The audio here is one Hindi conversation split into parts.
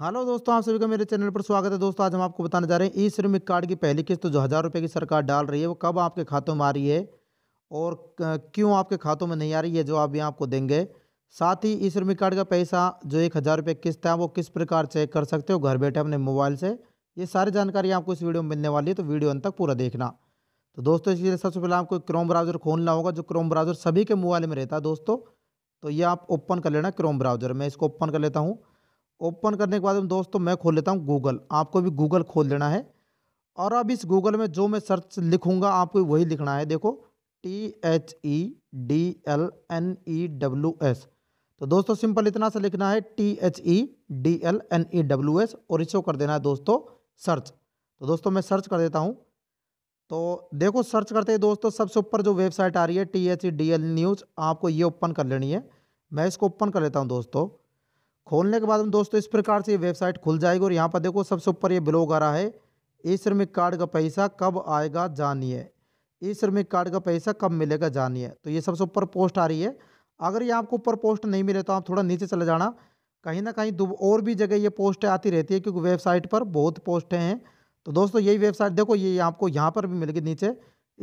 हेलो दोस्तों आप सभी का मेरे चैनल पर स्वागत है दोस्तों आज हम आपको बताने जा रहे हैं ई श्रमिक कार्ड की पहली किस्त तो जो हज़ार रुपये की सरकार डाल रही है वो कब आपके खातों में आ रही है और क्यों आपके खातों में नहीं आ रही है जो आप यहाँ आपको देंगे साथ ही ई श्रमिक कार्ड का पैसा जो एक हज़ार रुपये किस्त है वो किस प्रकार चेक कर सकते हो घर बैठे अपने मोबाइल से ये सारी जानकारी आपको इस वीडियो में मिलने वाली है तो वीडियो अंत तक पूरा देखना तो दोस्तों इसलिए सबसे पहले आपको क्रोम ब्राउज़र खोलना होगा जो क्रोम ब्राउज़र सभी के मोबाइल में रहता है दोस्तों तो ये आप ओपन कर लेना क्रोम ब्राउज़र मैं इसको ओपन कर लेता हूँ ओपन करने के बाद दोस्तों मैं खोल लेता हूँ गूगल आपको भी गूगल खोल लेना है और अब इस गूगल में जो मैं सर्च लिखूँगा आपको वही लिखना है देखो T H E D L N E W S तो दोस्तों सिंपल इतना सा लिखना है T H E D L N E W S और इसको कर देना है दोस्तों सर्च तो दोस्तों मैं सर्च कर देता हूँ तो देखो सर्च करते ही दोस्तों सबसे ऊपर जो वेबसाइट आ रही है T H E D L news आपको ये ओपन कर लेनी है मैं इसको ओपन कर लेता हूँ दोस्तों खोलने के बाद हम दोस्तों इस प्रकार से ये वेबसाइट खुल जाएगी और यहाँ पर देखो सबसे ऊपर ये ब्लॉग आ रहा है ई श्रमिक कार्ड का पैसा कब आएगा जानिए ई श्रमिक कार्ड का पैसा कब मिलेगा जानिए तो ये सबसे ऊपर पोस्ट आ रही है अगर ये आपको ऊपर पोस्ट नहीं मिले तो आप थोड़ा नीचे चले जाना कहीं ना कहीं और भी जगह ये पोस्टें आती रहती है क्योंकि वेबसाइट पर बहुत पोस्टें हैं तो दोस्तों यही वेबसाइट देखो ये आपको यहाँ पर भी मिलेगी नीचे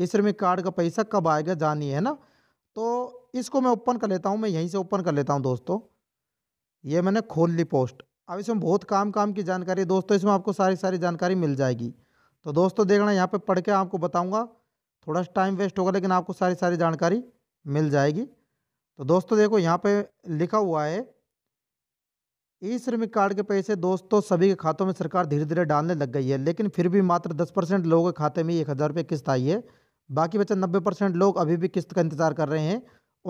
ई श्रमिक कार्ड का पैसा कब आएगा जानिए है ना तो इसको मैं ओपन कर लेता हूँ मैं यहीं से ओपन कर लेता हूँ दोस्तों ये मैंने खोल ली पोस्ट अब इसमें बहुत काम काम की जानकारी है दोस्तों इसमें आपको सारी सारी जानकारी मिल जाएगी तो दोस्तों देखना यहाँ पे पढ़ के आपको बताऊँगा थोड़ा सा टाइम वेस्ट होगा लेकिन आपको सारी सारी जानकारी मिल जाएगी तो दोस्तों देखो यहाँ पे लिखा हुआ है ई श्रमिक कार्ड के पैसे दोस्तों सभी के खातों में सरकार धीरे धीरे डालने लग गई है लेकिन फिर भी मात्र दस परसेंट लोगों के खाते में एक हज़ार रुपये किस्त आई है बाकी बचे नब्बे परसेंट लोग अभी भी किस्त का इंतज़ार कर रहे हैं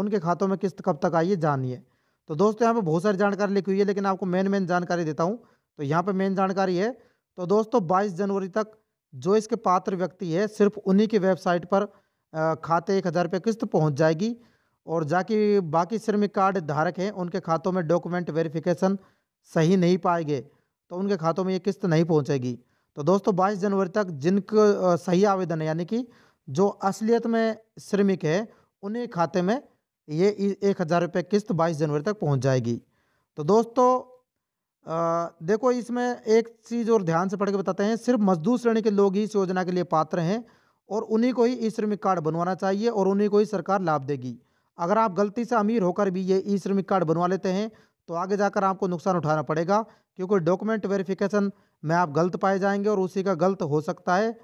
उनके खातों में किस्त कब तक आई है जानिए तो दोस्तों यहाँ पे बहुत सारी जानकारी लिखी हुई है लेकिन आपको मेन मेन जानकारी देता हूँ तो यहाँ पे मेन जानकारी है तो दोस्तों 22 जनवरी तक जो इसके पात्र व्यक्ति है सिर्फ उन्हीं की वेबसाइट पर खाते एक हज़ार रुपये किस्त पहुँच जाएगी और जाकि बाकी श्रमिक कार्ड धारक हैं उनके खातों में डॉक्यूमेंट वेरिफिकेशन सही नहीं पाएंगे तो उनके खातों में ये किस्त नहीं पहुँचेगी तो दोस्तों बाईस जनवरी तक जिनका सही आवेदन है यानी कि जो असलियत में श्रमिक है उन्हें खाते में ये एक हज़ार रुपये किस्त बाईस जनवरी तक पहुंच जाएगी तो दोस्तों आ, देखो इसमें एक चीज़ और ध्यान से पढ़ के बताते हैं सिर्फ मजदूर श्रेणी के लोग ही इस योजना के लिए पात्र हैं और उन्हीं को ही ई श्रमिक कार्ड बनवाना चाहिए और उन्हीं को ही सरकार लाभ देगी अगर आप गलती से अमीर होकर भी ये ई श्रमिक कार्ड बनवा लेते हैं तो आगे जाकर आपको नुकसान उठाना पड़ेगा क्योंकि डॉक्यूमेंट वेरिफिकेशन में आप गलत पाए जाएंगे और उसी का गलत हो सकता है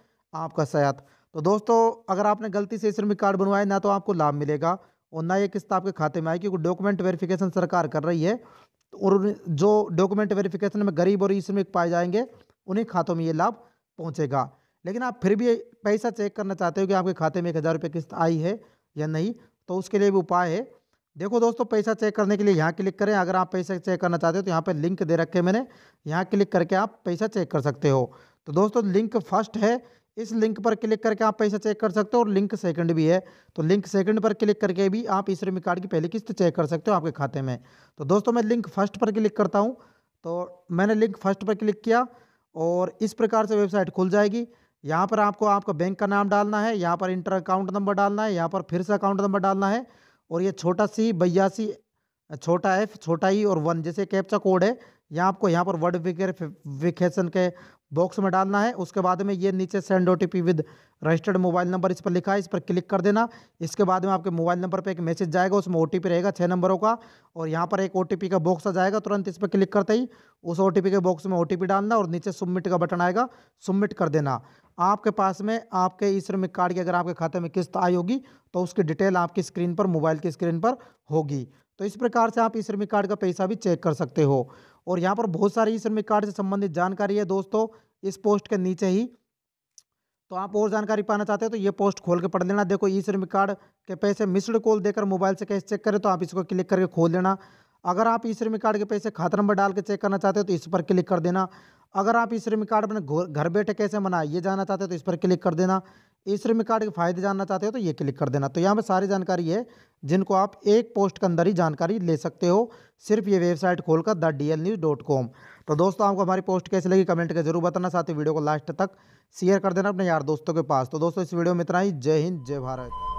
आपका सयात तो दोस्तों अगर आपने गलती से श्रमिक कार्ड बनवाए ना तो आपको लाभ मिलेगा और ना ये किस्त आपके खाते में आए क्योंकि डॉक्यूमेंट वेरिफिकेशन सरकार कर रही है और जो डॉक्यूमेंट वेरिफिकेशन में गरीब और ई पाए जाएंगे उन्हीं खातों में ये लाभ पहुँचेगा लेकिन आप फिर भी पैसा चेक करना चाहते हो कि आपके खाते में एक हज़ार रुपये किस्त आई है या नहीं तो उसके लिए भी उपाय है देखो दोस्तों पैसा चेक करने के लिए यहाँ क्लिक करें अगर आप पैसा चेक करना चाहते हो तो यहाँ पर लिंक दे रखे मैंने यहाँ क्लिक करके आप पैसा चेक कर सकते हो तो दोस्तों लिंक फर्स्ट है इस लिंक पर क्लिक करके आप पैसा चेक कर सकते हो और लिंक सेकंड भी है तो लिंक सेकंड पर क्लिक करके भी आप ई श्रमिक कार्ड की पहली किस्त चेक कर सकते हो आपके खाते में तो दोस्तों मैं लिंक फर्स्ट पर क्लिक करता हूँ तो मैंने लिंक फर्स्ट पर क्लिक किया और इस प्रकार से वेबसाइट खुल जाएगी यहाँ पर आपको आपका बैंक का नाम डालना है यहाँ पर इंटर अकाउंट नंबर डालना है यहाँ पर फिर से अकाउंट नंबर डालना है और ये छोटा सी बयासी छोटा एफ छोटा ई e और वन जैसे कैप्चा कोड है यहाँ आपको यहाँ पर वर्ड विकेशन के बॉक्स में डालना है उसके बाद में ये नीचे सेंड ओ विद रजिस्टर्ड मोबाइल नंबर इस पर लिखा है इस पर क्लिक कर देना इसके बाद में आपके मोबाइल नंबर पर एक मैसेज जाएगा उसमें ओ रहेगा छः नंबरों का और यहाँ पर एक ओ का बॉक्स आ जाएगा तुरंत इस पर क्लिक करते ही उस ओ के बॉक्स में ओ डालना और नीचे सबमिट का बटन आएगा सबमिट कर देना आपके पास में आपके ई श्रमिक कार्ड की अगर आपके खाते में किस्त आई होगी तो उसकी डिटेल आपकी स्क्रीन पर मोबाइल की स्क्रीन पर होगी तो इस प्रकार से आप ई श्रमिक कार्ड का पैसा भी चेक कर सकते हो और यहाँ पर बहुत सारे ई श्रमिक कार्ड से संबंधित जानकारी है दोस्तों इस पोस्ट के नीचे ही तो आप और जानकारी पाना चाहते हैं तो ये पोस्ट खोल के पढ़ लेना देखो ई श्रमिक कार्ड के पैसे मिस्ड कॉल देकर मोबाइल से कैसे चेक करें तो आप इसको क्लिक करके खोल लेना अगर आप ई श्रमिक कार्ड के पैसे खाता नंबर डाल के चेक करना चाहते हो तो इस पर क्लिक कर देना अगर आप ई श्रमिक कार्ड अपने घर बैठे कैसे मनाए ये जानना चाहते हो तो इस पर क्लिक कर देना ई श्रम कार्ड के फायदे जानना चाहते हो तो ये क्लिक कर देना तो यहाँ पे सारी जानकारी है जिनको आप एक पोस्ट के अंदर ही जानकारी ले सकते हो सिर्फ ये वेबसाइट खोलकर the D L news dot com तो दोस्तों आपको हमारी पोस्ट कैसी लगी कमेंट करके जरूर बताना साथ ही वीडियो को लास्ट तक शेयर कर देना अपने यार दोस्तों के पास तो दोस्तों इस वीडियो में इतना ही जय हिंद जय भारत